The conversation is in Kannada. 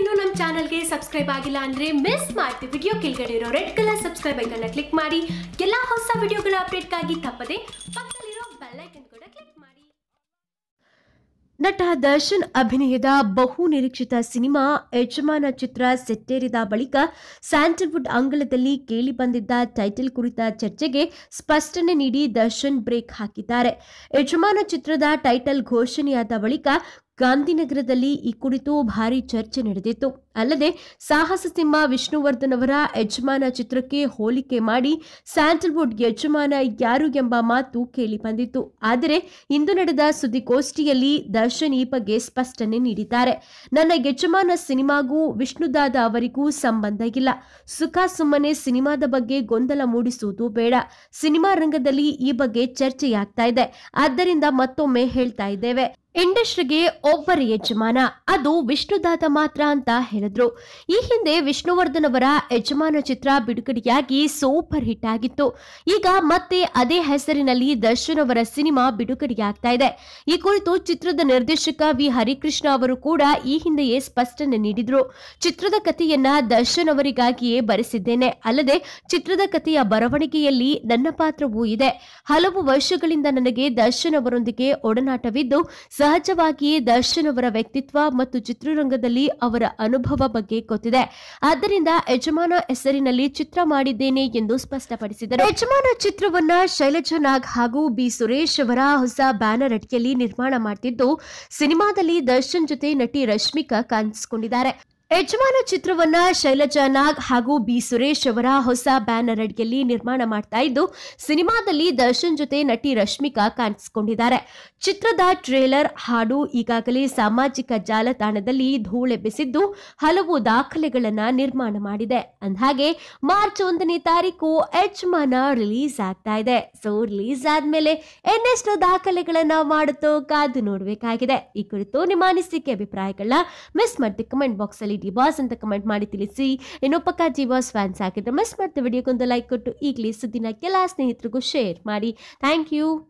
ಇನ್ನೂ ನಮ್ಮ ಚಾನಲ್ಗೆ ಸಬ್ಸ್ಕ್ರೈಬ್ ಆಗಿಲ್ಲ ಅಂದ್ರೆ ಮಿಸ್ ಮಾಡ್ತಿ ವಿಡಿಯೋ ಕೆಳಗಡೆ ಇರೋ red colour subscribe icon click ಮಾಡಿ ಎಲ್ಲಾ ಹೊಸ ವಿಡಿಯೋಗಳ ಅಪ್ಡೇಟ್ ಅಪ್ಡೇಟ್ಗಾಗಿ ತಪ್ಪದೆ ಪಕ್ಕದಲ್ಲಿರೋ ಕೂಡ ಕ್ಲಿಕ್ ಮಾಡಿ ನಟ ದರ್ಶನ್ ಅಭಿನಯದ ಬಹು ನಿರೀಕ್ಷಿತ ಸಿನಿಮಾ ಯಜಮಾನ ಚಿತ್ರ ಸೆಟ್ಟೇರಿದ ಬಳಿಕ ಸ್ಯಾಂಡಲ್ವುಡ್ ಅಂಗಳದಲ್ಲಿ ಕೇಳಿಬಂದಿದ್ದ ಟೈಟಲ್ ಕುರಿತ ಚರ್ಚೆಗೆ ಸ್ಪಷ್ಟನೆ ನೀಡಿ ದರ್ಶನ್ ಬ್ರೇಕ್ ಹಾಕಿದ್ದಾರೆ ಯಜಮಾನ ಚಿತ್ರದ ಟೈಟಲ್ ಘೋಷಣೆಯಾದ ಬಳಿಕ ಗಾಂಧಿನಗರದಲ್ಲಿ ಈ ಕುರಿತು ಭಾರಿ ಚರ್ಚೆ ನಡೆದಿತ್ತು ಅಲ್ಲದೆ ಸಾಹಸ ಸಿಂಹ ವಿಷ್ಣುವರ್ಧನ್ ಅವರ ಯಜಮಾನ ಚಿತ್ರಕ್ಕೆ ಹೋಲಿಕೆ ಮಾಡಿ ಸ್ಯಾಂಡಲ್ವುಡ್ ಯಜಮಾನ ಯಾರು ಎಂಬ ಮಾತು ಕೇಳಿ ಬಂದಿತ್ತು ಆದರೆ ಇಂದು ನಡೆದ ಸುದ್ದಿಗೋಷ್ಠಿಯಲ್ಲಿ ದರ್ಶನ್ ಈ ಬಗ್ಗೆ ಸ್ಪಷ್ಟನೆ ನೀಡಿದ್ದಾರೆ ನನ್ನ ಯಜಮಾನ ಸಿನಿಮಾಗೂ ವಿಷ್ಣುದಾದ ಅವರಿಗೂ ಸಂಬಂಧ ಇಲ್ಲ ಸುಖ ಸುಮ್ಮನೆ ಸಿನಿಮಾದ ಬಗ್ಗೆ ಗೊಂದಲ ಮೂಡಿಸುವುದು ಬೇಡ ಸಿನಿಮಾ ರಂಗದಲ್ಲಿ ಈ ಬಗ್ಗೆ ಚರ್ಚೆಯಾಗ್ತಾ ಇದೆ ಆದ್ದರಿಂದ ಮತ್ತೊಮ್ಮೆ ಹೇಳ್ತಾ ಇದ್ದೇವೆ ಇಂಡಸ್ಟ್ರಿಗೆ ಒಬ್ಬರ ಯಜಮಾನ ಅದು ವಿಷ್ಣುದಾತ ಮಾತ್ರ ಅಂತ ಹೇಳಿದ್ರು ಈ ಹಿಂದೆ ವಿಷ್ಣುವರ್ಧನ್ ಅವರ ಯಜಮಾನ ಚಿತ್ರ ಬಿಡುಗಡೆಯಾಗಿ ಸೂಪರ್ ಹಿಟ್ ಆಗಿತ್ತು ಈಗ ಮತ್ತೆ ಅದೇ ಹೆಸರಿನಲ್ಲಿ ದರ್ಶನ್ ಅವರ ಸಿನಿಮಾ ಬಿಡುಗಡೆಯಾಗ್ತಾ ಇದೆ ಈ ಕುರಿತು ಚಿತ್ರದ ನಿರ್ದೇಶಕ ವಿ ಹರಿಕೃಷ್ಣ ಅವರು ಕೂಡ ಈ ಹಿಂದೆಯೇ ಸ್ಪಷ್ಟನೆ ನೀಡಿದ್ರು ಚಿತ್ರದ ಕಥೆಯನ್ನ ದರ್ಶನ್ ಅವರಿಗಾಗಿಯೇ ಬರೆಸಿದ್ದೇನೆ ಅಲ್ಲದೆ ಚಿತ್ರದ ಕಥೆಯ ಬರವಣಿಗೆಯಲ್ಲಿ ನನ್ನ ಪಾತ್ರವೂ ಇದೆ ಹಲವು ವರ್ಷಗಳಿಂದ ನನಗೆ ದರ್ಶನ್ ಅವರೊಂದಿಗೆ ಒಡನಾಟವಿದ್ದು ಸಹಜವಾಗಿಯೇ ದರ್ಶನ್ ಅವರ ವ್ಯಕ್ತಿತ್ವ ಮತ್ತು ಚಿತ್ರರಂಗದಲ್ಲಿ ಅವರ ಅನುಭವ ಬಗ್ಗೆ ಗೊತ್ತಿದೆ ಆದ್ದರಿಂದ ಯಜಮಾನ ಹೆಸರಿನಲ್ಲಿ ಚಿತ್ರ ಮಾಡಿದ್ದೇನೆ ಎಂದು ಸ್ಪಷ್ಟಪಡಿಸಿದರು ಯಜಮಾನ ಚಿತ್ರವನ್ನ ಶೈಲಜಾ ನಾಗ್ ಹಾಗೂ ಬಿ ಸುರೇಶ್ ಅವರ ಹೊಸ ಬ್ಯಾನರ್ ಅಡಿಯಲ್ಲಿ ನಿರ್ಮಾಣ ಮಾಡ್ತಿದ್ದು ಸಿನಿಮಾದಲ್ಲಿ ದರ್ಶನ್ ಜೊತೆ ನಟಿ ರಶ್ಮಿಕಾ ಕಾಣಿಸಿಕೊಂಡಿದ್ದಾರೆ ಯಜಮಾನ ಚಿತ್ರವನ್ನ ಶೈಲಜಾ ನಾಗ್ ಹಾಗೂ ಬಿ ಸುರೇಶ್ ಅವರ ಹೊಸ ಬ್ಯಾನರ್ ಅಡಿಯಲ್ಲಿ ನಿರ್ಮಾಣ ಮಾಡ್ತಾ ಇದ್ದು ಸಿನಿಮಾದಲ್ಲಿ ದರ್ಶನ್ ಜೊತೆ ನಟಿ ರಶ್ಮಿಕಾ ಕಾಣಿಸಿಕೊಂಡಿದ್ದಾರೆ ಚಿತ್ರದ ಟ್ರೇಲರ್ ಹಾಡು ಈಗಾಗಲೇ ಸಾಮಾಜಿಕ ಜಾಲತಾಣದಲ್ಲಿ ಧೂಳೆಬ್ಬಿಸಿದ್ದು ಹಲವು ದಾಖಲೆಗಳನ್ನ ನಿರ್ಮಾಣ ಮಾಡಿದೆ ಅಂದಹಾಗೆ ಮಾರ್ಚ್ ಒಂದನೇ ತಾರೀಕು ಯಜಮಾನ ರಿಲೀಸ್ ಆಗ್ತಾ ಇದೆ ಸೊ ರಿಲೀಸ್ ಆದ್ಮೇಲೆ ಇನ್ನೆಷ್ಟು ದಾಖಲೆಗಳನ್ನ ಮಾಡುತ್ತೋ ಕಾದು ನೋಡಬೇಕಾಗಿದೆ ಈ ಕುರಿತು ನಿಮ್ಮ ಅನಿಸಿಕೆ ಅಭಿಪ್ರಾಯಗಳನ್ನ ಮಿಸ್ ಮಾಡಿ ಕಮೆಂಟ್ ಬಾಕ್ಸ್ ಅಲ್ಲಿ ಬಾಸ್ ಅಂತ ಕಮೆಂಟ್ ಮಾಡಿ ತಿಳಿಸಿ ಏನೋ ಪಕ್ಕ ಬಾಸ್ ಫ್ಯಾನ್ಸ್ ಆಗಿದ್ರೆ ಮಿಸ್ ಮಾಡ್ತೀವಿ ವಿಡಿಯೋಗೊಂದು ಲೈಕ್ ಕೊಟ್ಟು ಈಗಲೇ ಸುದ್ದಿನ ಕೆಲ ಸ್ನೇಹಿತರಿಗೂ ಶೇರ್ ಮಾಡಿ ಥ್ಯಾಂಕ್ ಯು